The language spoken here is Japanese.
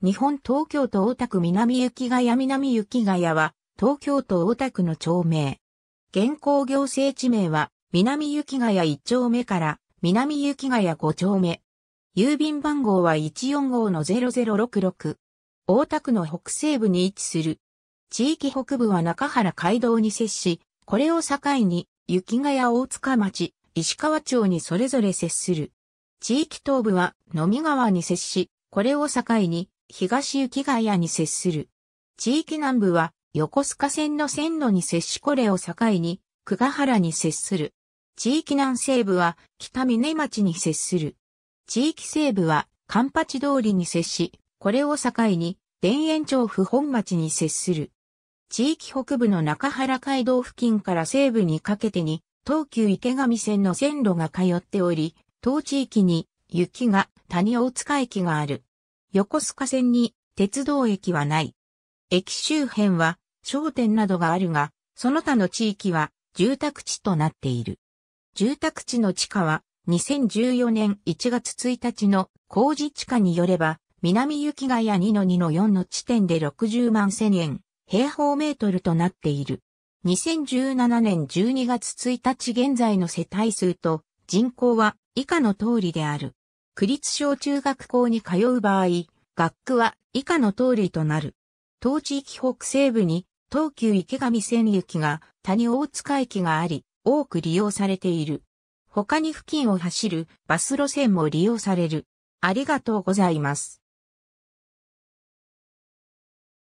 日本東京都大田区南雪ヶ谷南雪ヶ谷は、東京都大田区の町名。現行行政地名は、南雪ヶ谷1丁目から、南雪ヶ谷5丁目。郵便番号は145-0066。大田区の北西部に位置する。地域北部は中原街道に接し、これを境に、雪ヶ谷大塚町、石川町にそれぞれ接する。地域東部は、野見川に接し、これを境に、東雪ヶ谷に接する。地域南部は横須賀線の線路に接しこれを境に、久ヶ原に接する。地域南西部は北峰町に接する。地域西部は環八通りに接し、これを境に田園町府本町に接する。地域北部の中原街道付近から西部にかけてに、東急池上線の線路が通っており、当地域に雪が谷大塚駅がある。横須賀線に鉄道駅はない。駅周辺は商店などがあるが、その他の地域は住宅地となっている。住宅地の地価は2014年1月1日の工事地価によれば、南雪ヶ谷2の2の4の地点で60万千円、平方メートルとなっている。2017年12月1日現在の世帯数と人口は以下の通りである。区立小中学校に通う場合、学区は以下の通りとなる。当地域北西部に東急池上線行きが谷大塚駅があり、多く利用されている。他に付近を走るバス路線も利用される。ありがとうございます。